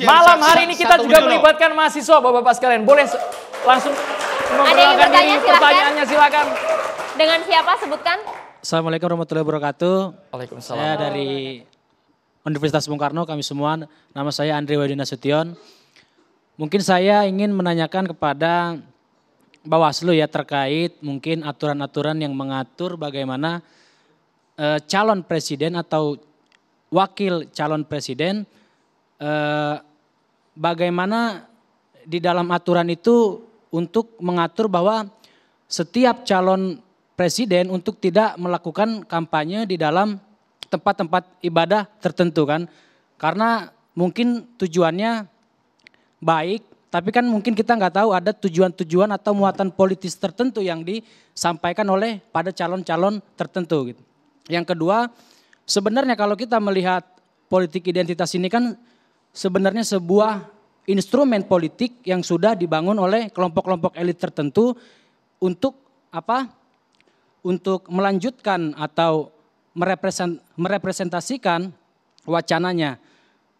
Malam hari ini kita juga melibatkan mahasiswa Bapak-bapak sekalian. Boleh langsung memperkenalkan diri pertanyaannya silakan. Dengan siapa sebutkan? Assalamualaikum warahmatullahi wabarakatuh. Waalaikumsalam. Saya dari Universitas Bung Karno kami semua. Nama saya Andri Wadina Sution. Mungkin saya ingin menanyakan kepada Bawaslu ya terkait mungkin aturan-aturan yang mengatur bagaimana e, calon presiden atau wakil calon presiden e, bagaimana di dalam aturan itu untuk mengatur bahwa setiap calon presiden untuk tidak melakukan kampanye di dalam tempat-tempat ibadah tertentu kan. Karena mungkin tujuannya baik, tapi kan mungkin kita nggak tahu ada tujuan-tujuan atau muatan politis tertentu yang disampaikan oleh pada calon-calon tertentu gitu. Yang kedua, sebenarnya kalau kita melihat politik identitas ini kan sebenarnya sebuah instrumen politik yang sudah dibangun oleh kelompok-kelompok elit tertentu untuk apa? Untuk melanjutkan atau merepresent, merepresentasikan wacananya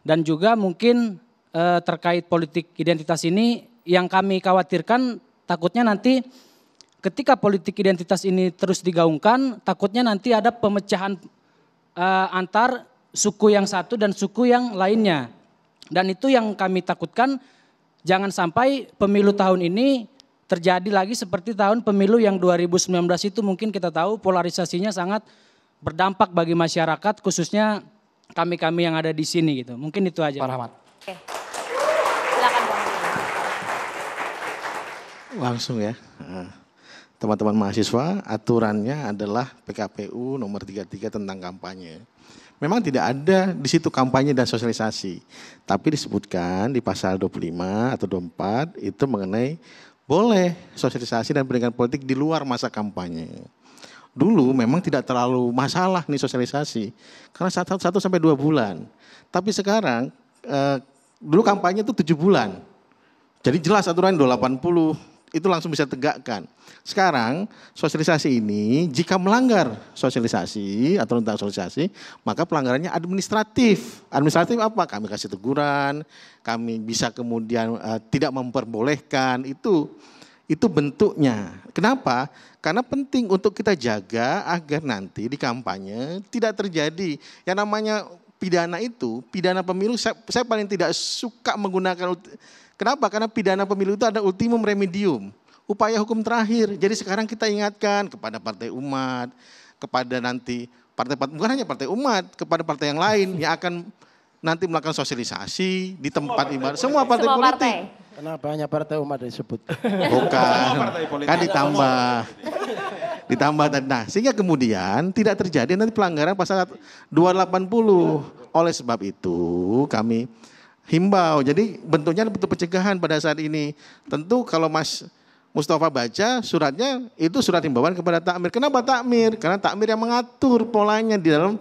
dan juga mungkin e, terkait politik identitas ini yang kami khawatirkan takutnya nanti ketika politik identitas ini terus digaungkan takutnya nanti ada pemecahan e, antar suku yang satu dan suku yang lainnya dan itu yang kami takutkan jangan sampai pemilu tahun ini terjadi lagi seperti tahun pemilu yang 2019 itu mungkin kita tahu polarisasinya sangat berdampak bagi masyarakat khususnya kami-kami yang ada di sini gitu. Mungkin itu aja. Pak Rahmat. Oke. Silakan Pak. Langsung ya teman-teman mahasiswa, aturannya adalah PKPU nomor 33 tentang kampanye. Memang tidak ada di situ kampanye dan sosialisasi, tapi disebutkan di pasal 25 atau 24 itu mengenai boleh sosialisasi dan pendidikan politik di luar masa kampanye. Dulu memang tidak terlalu masalah nih sosialisasi, karena satu, sampai dua bulan. Tapi sekarang, eh, dulu kampanye itu tujuh bulan. Jadi jelas aturan 280, itu langsung bisa tegakkan. Sekarang sosialisasi ini jika melanggar sosialisasi atau tentang sosialisasi, maka pelanggarannya administratif. Administratif apa? Kami kasih teguran, kami bisa kemudian uh, tidak memperbolehkan itu. Itu bentuknya. Kenapa? Karena penting untuk kita jaga agar nanti di kampanye tidak terjadi yang namanya pidana itu, pidana pemilu saya, saya paling tidak suka menggunakan kenapa? Karena pidana pemilu itu ada ultimum remedium, upaya hukum terakhir. Jadi sekarang kita ingatkan kepada partai umat, kepada nanti partai bukan hanya partai umat, kepada partai yang lain yang akan nanti melakukan sosialisasi di tempat ibadah. Semua partai politik. Kenapa hanya partai umat disebut? Bukan. Kan ditambah ditambah tadi. Nah, sehingga kemudian tidak terjadi nanti pelanggaran pasal 280. Oleh sebab itu kami himbau. Jadi bentuknya bentuk pencegahan pada saat ini. Tentu kalau Mas Mustafa baca suratnya itu surat himbauan kepada takmir. Kenapa takmir? Karena takmir yang mengatur polanya di dalam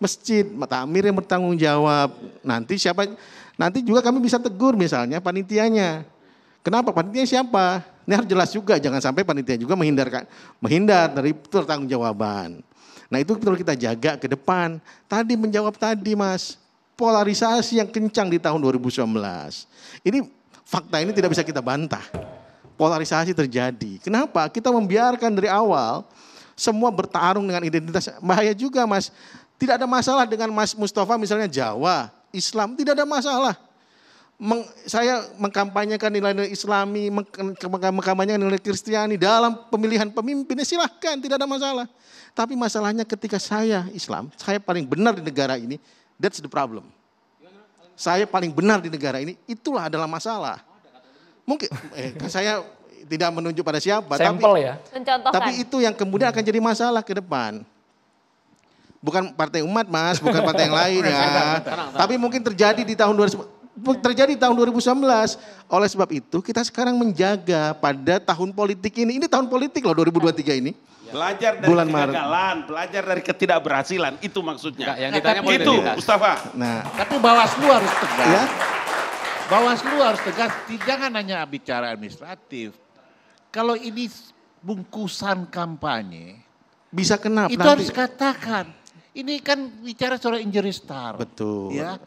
masjid, takmir yang bertanggung jawab. Nanti siapa nanti juga kami bisa tegur misalnya panitianya. Kenapa? panitianya siapa? Ini harus jelas juga, jangan sampai panitia juga menghindarkan, menghindar dari jawaban. Nah itu perlu kita jaga ke depan. Tadi menjawab tadi mas, polarisasi yang kencang di tahun 2019. Ini fakta ini tidak bisa kita bantah. Polarisasi terjadi. Kenapa? Kita membiarkan dari awal semua bertarung dengan identitas. Bahaya juga mas. Tidak ada masalah dengan Mas Mustafa misalnya Jawa, Islam, tidak ada masalah meng, saya mengkampanyekan nilai-nilai Islami, mengkampanyekan nilai Kristiani dalam pemilihan pemimpin, silahkan, tidak ada masalah. Tapi masalahnya ketika saya Islam, saya paling benar di negara ini, that's the problem. Saya paling benar di negara ini, itulah adalah masalah. Mungkin eh, saya tidak menunjuk pada siapa, tapi, ya. tapi itu yang kemudian akan jadi masalah ke depan bukan partai umat mas, bukan partai yang lain ya. Tapi mungkin terjadi di tahun 2019. Iya. terjadi tahun 2019. Oleh sebab itu kita sekarang menjaga pada tahun politik ini. Ini tahun politik loh 2023 ini. Belajar dari Bulan kegagalan, Maret. belajar dari ketidakberhasilan, itu maksudnya. Enggak, yang ditanya nah, itu, Mustafa. Nah, tapi Bawaslu harus tegas. Ya? Bawaslu harus tegas, jangan hanya bicara administratif. Kalau ini bungkusan kampanye, bisa kenapa? Itu nanti. harus katakan. Ini kan bicara soal injury star. Betul. Ya.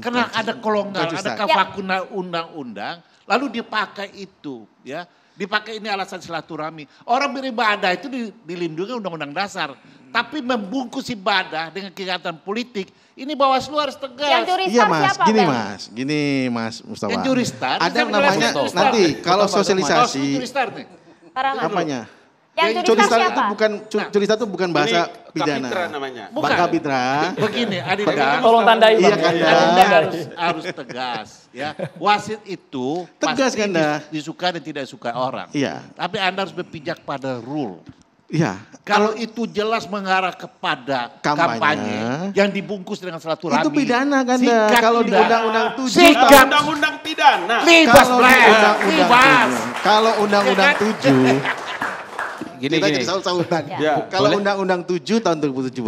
Karena ada kolongal, ada kavakuna undang-undang, lalu dipakai itu, ya. Dipakai ini alasan silaturahmi. Orang beribadah itu dilindungi undang-undang dasar. Tapi membungkus ibadah dengan kegiatan politik, ini Bawaslu harus tegas. Yang juristar iya, Mas, siapa? Gini, Mas. Gini, Mas Mustafa. Yang juristar. Ada namanya nanti kalau sosialisasi. Juristar nih. Apanya? Yang, curi star itu bukan curi nah, star itu bukan bahasa ini pidana. Kapitra Bukan. Kapitra. Begini, Adi tolong tandai Iya kan Anda harus harus tegas ya. Wasit itu tegas kan Anda. Disuka dan tidak suka orang. Iya. Tapi Anda harus berpijak pada rule. Iya. Kalau itu jelas mengarah kepada kampanye, kampanye yang dibungkus dengan satu rami. Itu pidana kan Kalau di undang-undang tujuh, Sikat. undang-undang pidana. Libas, Kalau undang-undang tujuh. kalau undang-undang gini, kita gini. jadi saut-sautan. Ya. ya Kalau Undang-Undang 7 tahun 2017,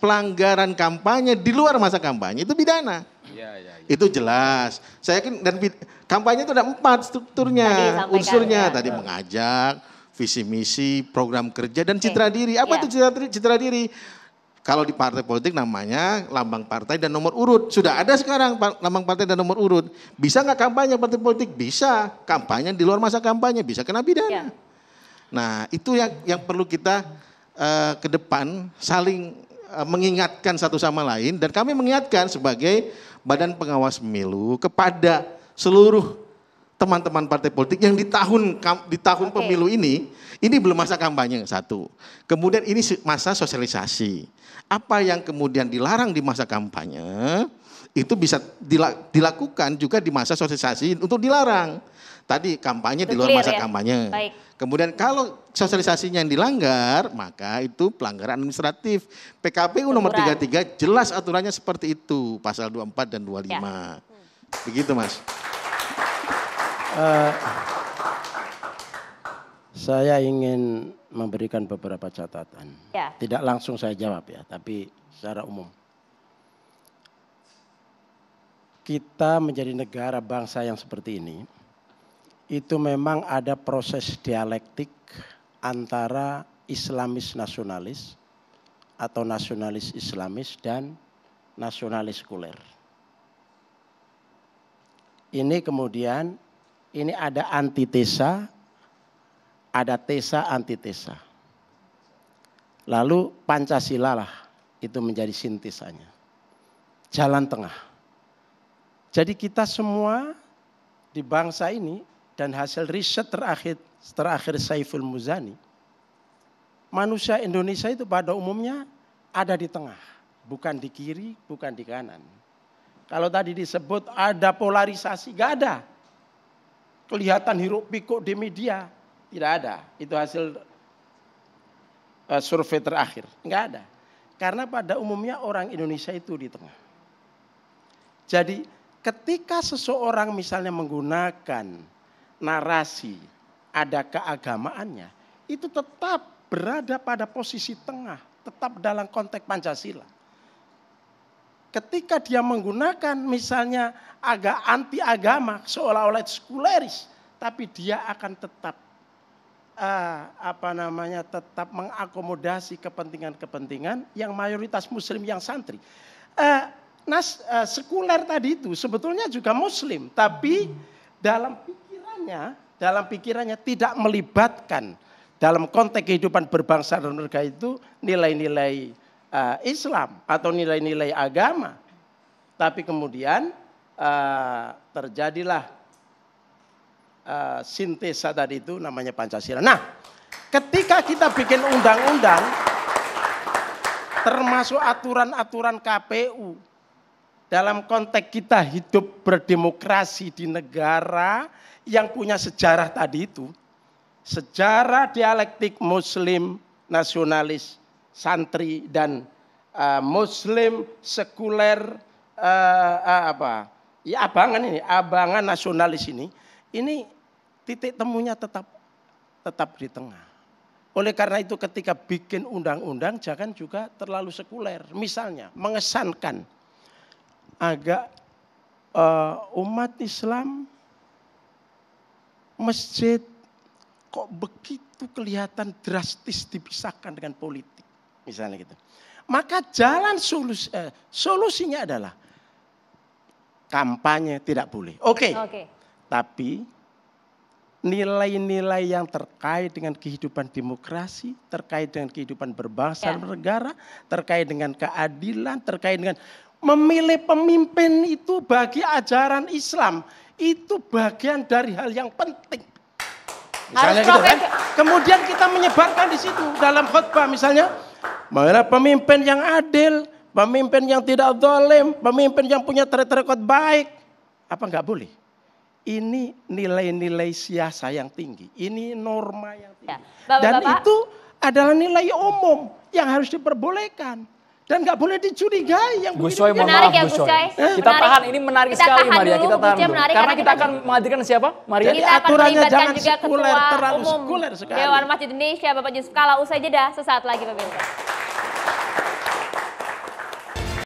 pelanggaran kampanye di luar masa kampanye itu pidana. Ya, ya, ya. Itu jelas. Saya yakin dan kampanye itu ada empat strukturnya, tadi unsurnya. Ya. Tadi mengajak, visi misi, program kerja dan citra diri. Apa ya. itu citra, citra diri? Kalau di partai politik namanya lambang partai dan nomor urut. Sudah ada sekarang lambang partai dan nomor urut. Bisa nggak kampanye partai politik? Bisa. Kampanye di luar masa kampanye bisa kena pidana. Ya. Nah, itu yang yang perlu kita uh, ke depan saling uh, mengingatkan satu sama lain dan kami mengingatkan sebagai Badan Pengawas Pemilu kepada seluruh teman-teman partai politik yang di tahun di tahun okay. pemilu ini ini belum masa kampanye satu. Kemudian ini masa sosialisasi. Apa yang kemudian dilarang di masa kampanye itu bisa dilakukan juga di masa sosialisasi untuk dilarang. Tadi kampanye itu di luar masa ya? kampanye. Baik. Kemudian kalau sosialisasinya yang dilanggar, maka itu pelanggaran administratif. PKPU nomor puluh 33 jelas aturannya seperti itu, pasal 24 dan 25. Ya. lima. Begitu, Mas. Uh, saya ingin memberikan beberapa catatan. Ya. Tidak langsung saya jawab ya, tapi secara umum. Kita menjadi negara bangsa yang seperti ini, itu memang ada proses dialektik antara Islamis nasionalis atau nasionalis Islamis dan nasionalis Kuler. Ini kemudian ini ada antitesa, ada tesa antitesa. Lalu Pancasila lah itu menjadi sintesanya. Jalan tengah. Jadi kita semua di bangsa ini dan hasil riset terakhir terakhir Saiful Muzani, manusia Indonesia itu pada umumnya ada di tengah, bukan di kiri, bukan di kanan. Kalau tadi disebut ada polarisasi, gak ada. Kelihatan hiruk pikuk di media, tidak ada. Itu hasil eh, survei terakhir, nggak ada. Karena pada umumnya orang Indonesia itu di tengah. Jadi ketika seseorang misalnya menggunakan narasi, ada keagamaannya, itu tetap berada pada posisi tengah, tetap dalam konteks Pancasila. Ketika dia menggunakan misalnya agak anti agama, seolah-olah sekuleris, tapi dia akan tetap uh, apa namanya tetap mengakomodasi kepentingan-kepentingan yang mayoritas muslim yang santri. Uh, nas uh, sekuler tadi itu sebetulnya juga muslim, tapi dalam pikirannya, dalam pikirannya tidak melibatkan dalam konteks kehidupan berbangsa dan negara itu nilai-nilai uh, Islam atau nilai-nilai agama. Tapi kemudian uh, terjadilah uh, sintesa tadi itu namanya Pancasila. Nah, ketika kita bikin undang-undang termasuk aturan-aturan KPU dalam konteks kita hidup berdemokrasi di negara yang punya sejarah tadi itu, sejarah dialektik Muslim nasionalis santri dan uh, Muslim sekuler uh, uh, apa ya abangan ini abangan nasionalis ini ini titik temunya tetap tetap di tengah. Oleh karena itu ketika bikin undang-undang jangan juga terlalu sekuler. Misalnya mengesankan agak uh, umat Islam masjid kok begitu kelihatan drastis dipisahkan dengan politik misalnya gitu. Maka jalan solus, uh, solusinya adalah kampanye tidak boleh. Oke. Okay. Okay. Tapi nilai-nilai yang terkait dengan kehidupan demokrasi, terkait dengan kehidupan berbangsa ya. dan yeah. negara, terkait dengan keadilan, terkait dengan memilih pemimpin itu bagi ajaran Islam itu bagian dari hal yang penting. Misalnya gitu kan? Kemudian kita menyebarkan di situ dalam khutbah misalnya, mana pemimpin yang adil, pemimpin yang tidak dolim, pemimpin yang punya track record baik, apa nggak boleh? Ini nilai-nilai siasa yang tinggi, ini norma yang tinggi, ya. Bapak, dan itu adalah nilai umum yang harus diperbolehkan. Dan nggak boleh dicurigai yang Gus Coy, mohon maaf ya, Gus Coy. Kita tahan, ini menarik kita sekali Maria, kita tahan dulu. Menarik, karena kita, akan menghadirkan siapa? Maria. Jadi aturannya jangan juga sekuler, terlalu umum sekuler sekali. Dewan Masjid Indonesia, Bapak Yusuf Kala, usai jeda, sesaat lagi pemirsa.